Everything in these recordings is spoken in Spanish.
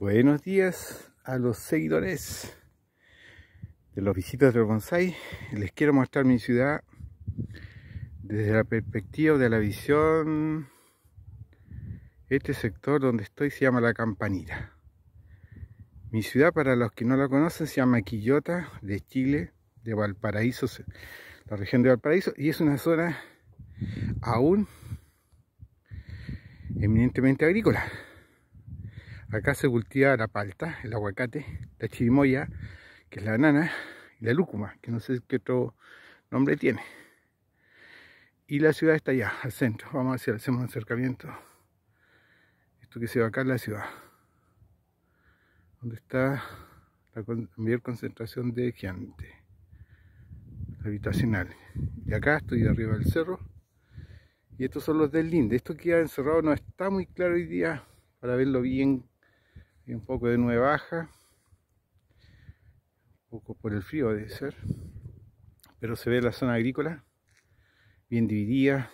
Buenos días a los seguidores de los visitas del bonsai. Les quiero mostrar mi ciudad desde la perspectiva de la visión. Este sector donde estoy se llama La Campanita. Mi ciudad, para los que no la conocen, se llama Quillota, de Chile, de Valparaíso, la región de Valparaíso, y es una zona aún eminentemente agrícola Acá se cultiva la palta, el aguacate, la chirimoya, que es la banana, y la lúcuma, que no sé qué otro nombre tiene. Y la ciudad está allá, al centro. Vamos a hacer, hacemos un acercamiento. Esto que se ve acá es la ciudad. Donde está la mayor concentración de gente habitacional. Y acá estoy arriba del cerro. Y estos son los del Linde. Esto que encerrado no está muy claro hoy día para verlo bien un poco de nube baja un poco por el frío debe ser pero se ve la zona agrícola bien dividida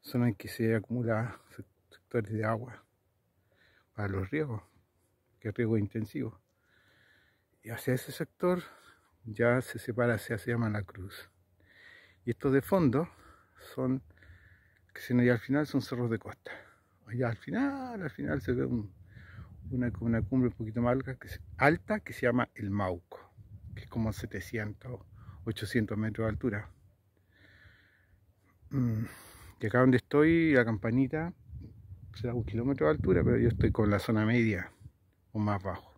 zona en que se acumulan sectores de agua para los riegos que es riego intensivo y hacia ese sector ya se separa se llama la cruz y estos de fondo son que se allá al final son cerros de costa allá al final al final se ve un una, cumbre un poquito más alta que, se, alta que se llama el Mauco, que es como 700, 800 metros de altura. Mm, y acá donde estoy, la campanita será un kilómetro de altura, pero yo estoy con la zona media o más bajo.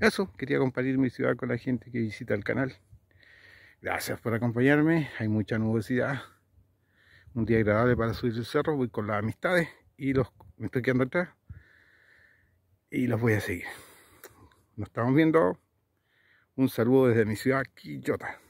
Eso, quería compartir mi ciudad con la gente que visita el canal. Gracias por acompañarme, hay mucha nubosidad. Un día agradable para subir el cerro, voy con las amistades y los... me estoy quedando atrás y los voy a seguir. Nos estamos viendo. Un saludo desde mi ciudad, Quillota.